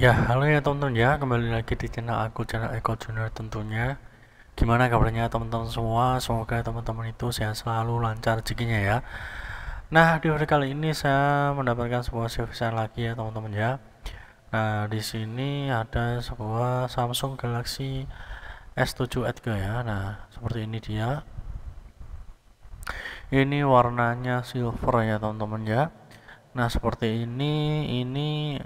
Ya, halo ya teman-teman ya, kembali lagi di channel aku, channel Eko Junior tentunya Gimana kabarnya teman-teman semua, semoga teman-teman itu sehat selalu, lancar rezekinya ya Nah, di hari kali ini saya mendapatkan sebuah servisan lagi ya teman-teman ya Nah, di sini ada sebuah Samsung Galaxy S7 Edge ya Nah, seperti ini dia Ini warnanya silver ya teman-teman ya Nah, seperti ini, ini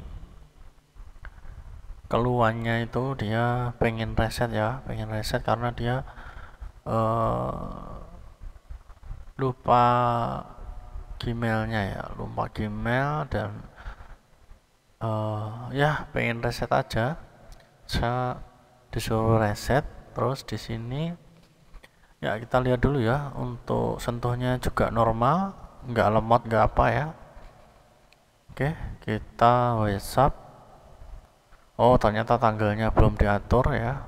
keluhannya itu dia pengen reset ya pengen reset karena dia uh, lupa gmailnya ya lupa gmail dan uh, ya pengen reset aja saya disuruh reset terus di sini ya kita lihat dulu ya untuk sentuhnya juga normal nggak lemot nggak apa ya oke kita WhatsApp oh ternyata tanggalnya belum diatur ya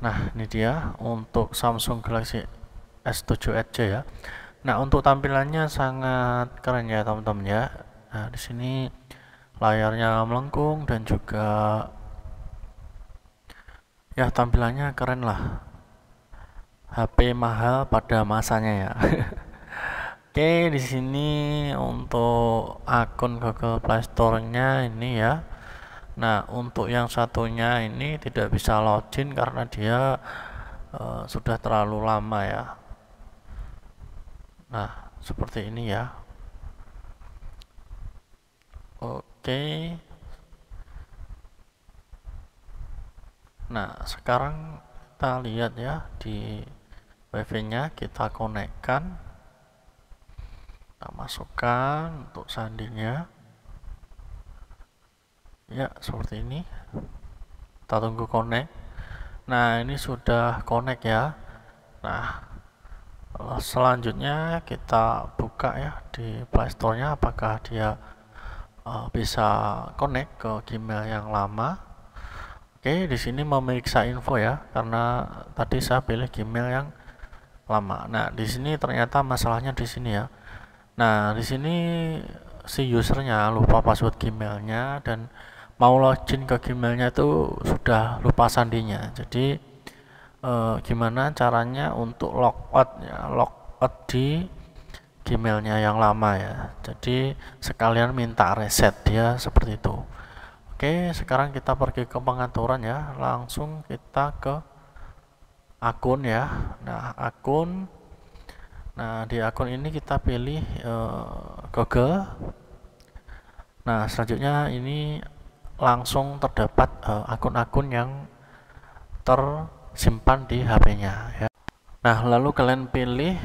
nah ini dia untuk Samsung Galaxy S7 Edge ya nah untuk tampilannya sangat keren ya teman-teman ya nah di sini layarnya melengkung dan juga ya tampilannya keren lah HP mahal pada masanya ya Oke, di sini untuk akun Google Play Store-nya ini ya. Nah, untuk yang satunya ini tidak bisa login karena dia uh, sudah terlalu lama ya. Nah, seperti ini ya. Oke. Nah, sekarang kita lihat ya di WiFi-nya kita konekkan. Kita masukkan untuk sandinya ya seperti ini kita tunggu connect nah ini sudah connect ya nah selanjutnya kita buka ya di playstore nya apakah dia uh, bisa connect ke Gmail yang lama Oke di sini memeriksa info ya karena tadi saya pilih Gmail yang lama nah di sini ternyata masalahnya di sini ya nah di sini si usernya lupa password Gmailnya dan mau login ke Gmailnya itu sudah lupa sandinya jadi e, gimana caranya untuk logout ya logout di Gmailnya yang lama ya jadi sekalian minta reset dia seperti itu Oke sekarang kita pergi ke pengaturan ya langsung kita ke akun ya nah akun nah di akun ini kita pilih e, Google nah selanjutnya ini langsung terdapat eh, akun-akun uh, yang tersimpan di HP-nya ya. Nah, lalu kalian pilih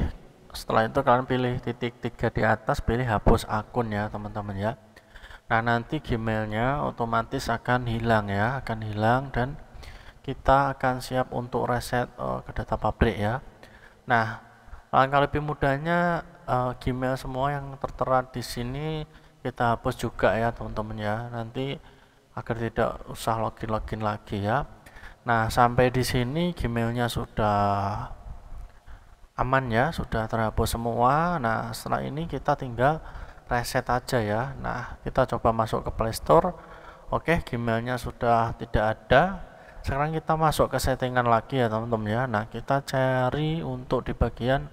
setelah itu kalian pilih titik tiga di atas pilih hapus akun ya, teman-teman ya. Nah, nanti Gmailnya otomatis akan hilang ya, akan hilang dan kita akan siap untuk reset uh, ke data pabrik ya. Nah, langkah lebih mudahnya uh, Gmail semua yang tertera di sini kita hapus juga ya, teman-teman ya. Nanti agar tidak usah login-login lagi ya nah sampai di sini gmailnya sudah aman ya sudah terhapus semua nah setelah ini kita tinggal reset aja ya nah kita coba masuk ke playstore oke gmailnya sudah tidak ada sekarang kita masuk ke settingan lagi ya teman-teman ya nah kita cari untuk di bagian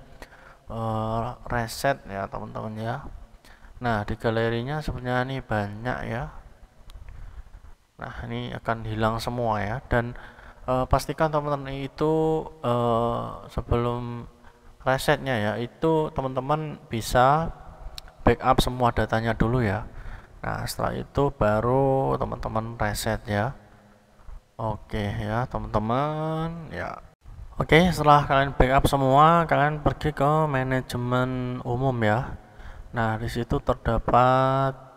uh, reset ya teman-teman ya nah di galerinya sebenarnya ini banyak ya Nah, ini akan hilang semua ya dan uh, pastikan teman-teman itu uh, sebelum resetnya ya itu teman-teman bisa backup semua datanya dulu ya. Nah, setelah itu baru teman-teman reset ya. Oke ya, teman-teman ya. Oke, setelah kalian backup semua, kalian pergi ke manajemen umum ya. Nah, di situ terdapat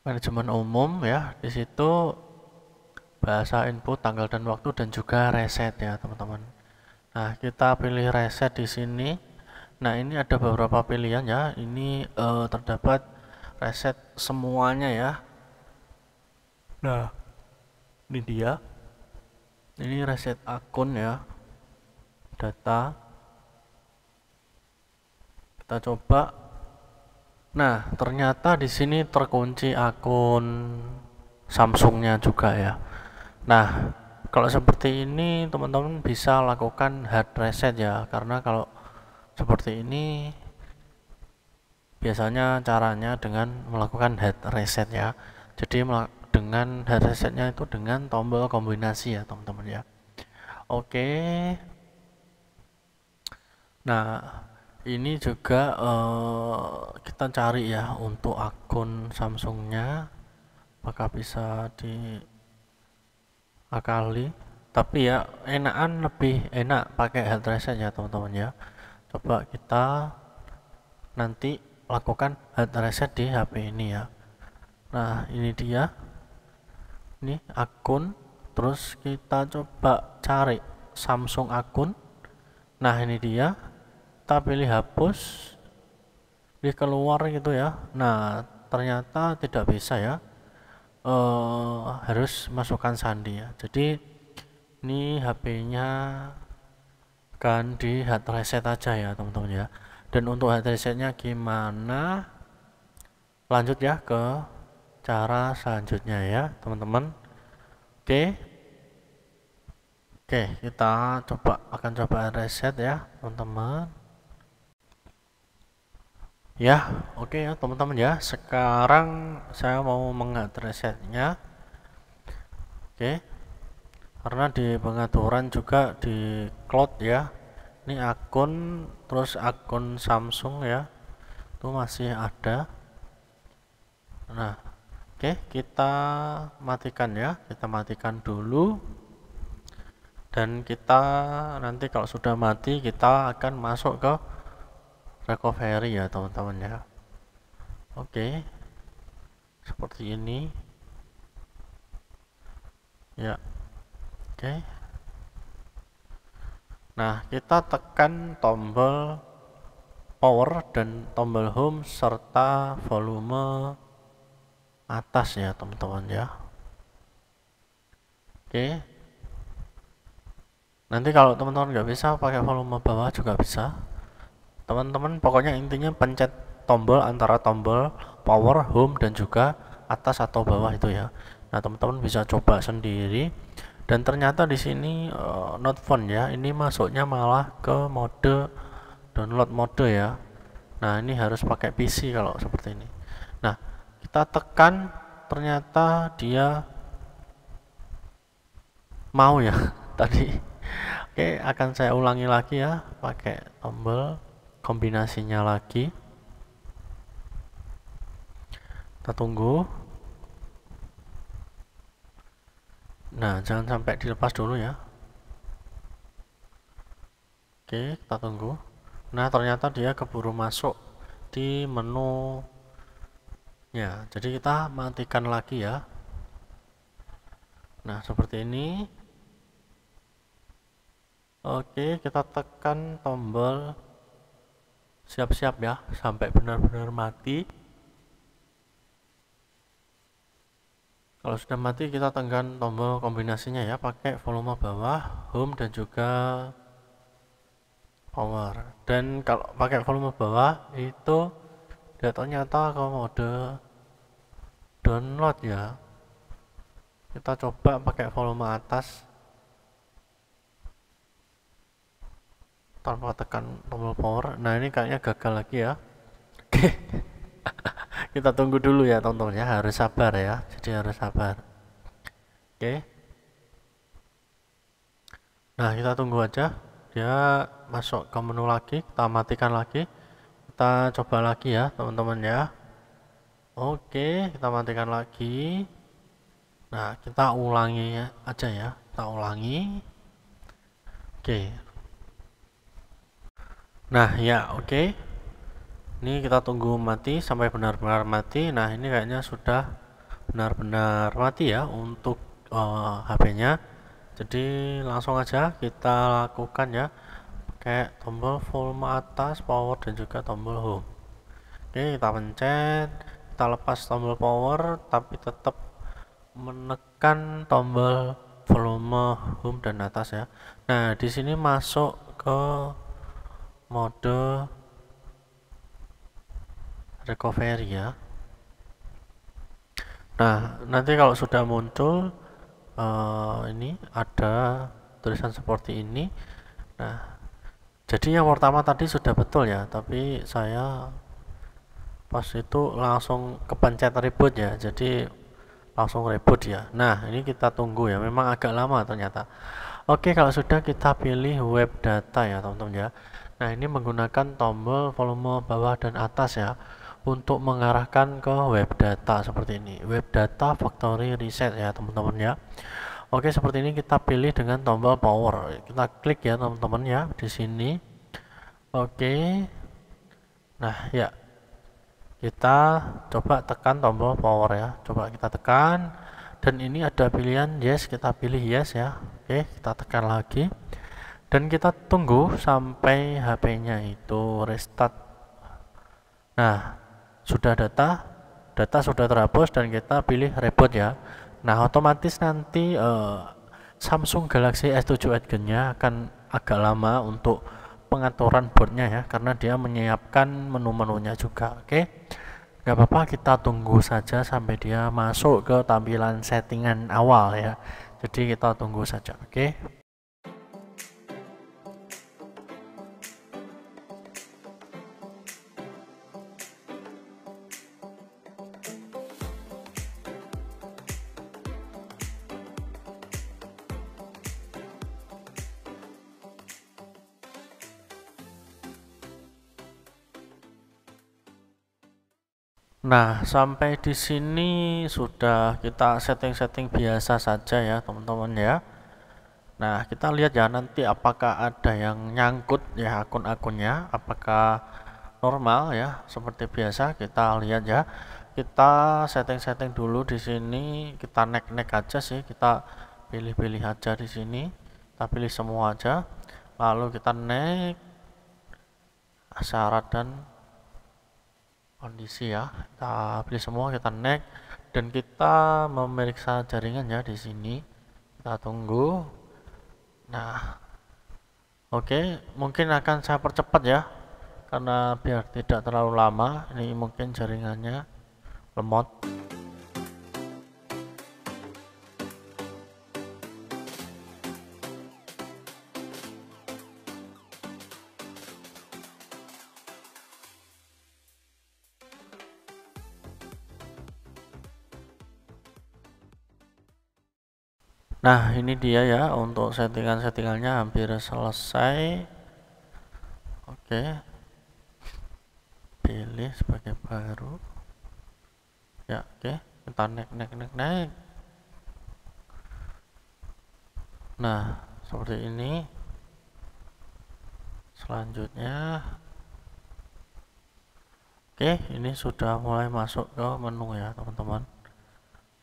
manajemen umum ya di situ bahasa input tanggal dan waktu dan juga reset ya teman-teman nah kita pilih reset di sini nah ini ada beberapa pilihan ya ini eh, terdapat reset semuanya ya nah ini dia ini reset akun ya data kita coba Nah, ternyata di sini terkunci akun Samsungnya juga ya. Nah, kalau seperti ini teman-teman bisa lakukan hard reset ya, karena kalau seperti ini biasanya caranya dengan melakukan hard reset ya. Jadi dengan hard resetnya itu dengan tombol kombinasi ya teman-teman ya. Oke. Nah, ini juga uh, kita cari ya untuk akun Samsungnya apakah bisa di akali tapi ya enakan lebih enak pakai reset ya teman-teman ya coba kita nanti lakukan hard reset di HP ini ya nah ini dia ini akun terus kita coba cari Samsung akun nah ini dia kita pilih hapus pilih keluar gitu ya nah ternyata tidak bisa ya e, harus masukkan sandi ya jadi ini HP-nya kan di hard reset aja ya teman-teman ya dan untuk hard resetnya gimana lanjut ya ke cara selanjutnya ya teman-teman oke oke kita coba akan coba reset ya teman-teman Ya, oke okay ya teman-teman ya. Sekarang saya mau mengatur resetnya Oke. Okay. Karena di pengaturan juga di cloud ya. Ini akun terus akun Samsung ya. Itu masih ada. Nah, oke, okay, kita matikan ya. Kita matikan dulu. Dan kita nanti kalau sudah mati kita akan masuk ke recovery ya teman-teman ya oke okay. seperti ini ya oke okay. nah kita tekan tombol power dan tombol home serta volume atas ya teman-teman ya oke okay. nanti kalau teman-teman nggak bisa pakai volume bawah juga bisa teman-teman pokoknya intinya pencet tombol antara tombol power home dan juga atas atau bawah itu ya nah teman-teman bisa coba sendiri dan ternyata di sini uh, not phone ya ini masuknya malah ke mode download mode ya nah ini harus pakai PC kalau seperti ini nah kita tekan ternyata dia mau ya tadi oke akan saya ulangi lagi ya pakai tombol kombinasinya lagi kita tunggu nah jangan sampai dilepas dulu ya oke kita tunggu nah ternyata dia keburu masuk di menu ya jadi kita matikan lagi ya nah seperti ini oke kita tekan tombol siap-siap ya sampai benar-benar mati kalau sudah mati kita tekan tombol kombinasinya ya pakai volume bawah home dan juga power dan kalau pakai volume bawah itu dia ternyata ke mode download ya kita coba pakai volume atas tanpa tekan tombol power nah ini kayaknya gagal lagi ya oke kita tunggu dulu ya tonton ya harus sabar ya jadi harus sabar oke nah kita tunggu aja dia masuk ke menu lagi kita matikan lagi kita coba lagi ya teman-teman ya oke kita matikan lagi nah kita ulangi aja ya kita ulangi oke Nah, ya, oke. Okay. Ini kita tunggu mati sampai benar-benar mati. Nah, ini kayaknya sudah benar-benar mati ya untuk uh, eh, HP-nya. Jadi, langsung aja kita lakukan ya. Pakai tombol volume atas, power dan juga tombol home. Oke, kita pencet, kita lepas tombol power tapi tetap menekan tombol volume home dan atas ya. Nah, di sini masuk ke mode recovery ya nah nanti kalau sudah muncul uh, ini ada tulisan seperti ini nah jadi yang pertama tadi sudah betul ya tapi saya pas itu langsung kepencet reboot ya jadi langsung reboot ya nah ini kita tunggu ya memang agak lama ternyata oke kalau sudah kita pilih web data ya teman-teman ya Nah ini menggunakan tombol volume bawah dan atas ya untuk mengarahkan ke web data seperti ini web data factory reset ya teman-teman ya Oke seperti ini kita pilih dengan tombol power kita klik ya teman-teman ya di sini Oke nah ya kita coba tekan tombol power ya coba kita tekan dan ini ada pilihan yes kita pilih yes ya Oke kita tekan lagi dan kita tunggu sampai HP-nya itu restart nah sudah data data sudah terhapus dan kita pilih reboot ya nah otomatis nanti uh, Samsung Galaxy S7 Edge nya akan agak lama untuk pengaturan boardnya ya karena dia menyiapkan menu-menunya juga oke okay? nggak apa-apa kita tunggu saja sampai dia masuk ke tampilan settingan awal ya jadi kita tunggu saja oke okay? Nah, sampai di sini sudah kita setting-setting biasa saja ya, teman-teman ya. Nah, kita lihat ya nanti apakah ada yang nyangkut ya akun-akunnya, apakah normal ya seperti biasa kita lihat ya. Kita setting-setting dulu di sini, kita nek-nek aja sih, kita pilih-pilih aja di sini. Kita pilih semua aja. Lalu kita nek syarat dan kondisi ya kita beli semua kita next dan kita memeriksa jaringan ya di sini kita tunggu nah oke okay. mungkin akan saya percepat ya karena biar tidak terlalu lama ini mungkin jaringannya lemot Nah, ini dia ya untuk settingan-settingannya hampir selesai. Oke. Pilih sebagai baru. Ya, oke. Kita naik naik naik naik. Nah, seperti ini. Selanjutnya Oke, ini sudah mulai masuk ke menu ya, teman-teman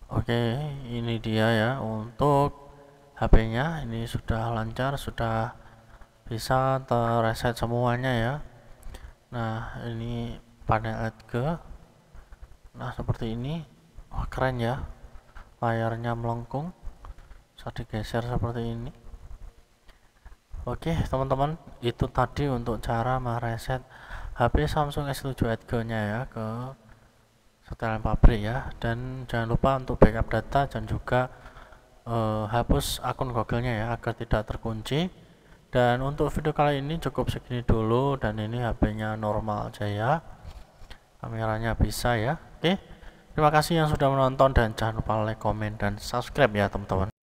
oke ini dia ya untuk HP nya ini sudah lancar sudah bisa terreset semuanya ya nah ini panel ke. nah seperti ini wah keren ya layarnya melengkung bisa digeser seperti ini oke teman-teman itu tadi untuk cara mereset HP Samsung S7 Edge nya ya ke setelan pabrik ya dan jangan lupa untuk backup data dan juga uh, hapus akun google-nya ya agar tidak terkunci dan untuk video kali ini cukup segini dulu dan ini HP-nya normal aja ya kameranya bisa ya oke terima kasih yang sudah menonton dan jangan lupa like, komen, dan subscribe ya teman-teman